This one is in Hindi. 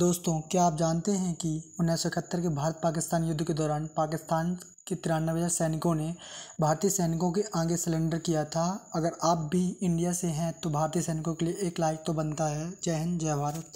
दोस्तों क्या आप जानते हैं कि उन्नीस के भारत पाकिस्तान युद्ध के दौरान पाकिस्तान के तिरानवे हज़ार सैनिकों ने भारतीय सैनिकों के आगे सिलेंडर किया था अगर आप भी इंडिया से हैं तो भारतीय सैनिकों के लिए एक लाइक तो बनता है जय हिंद जय भारत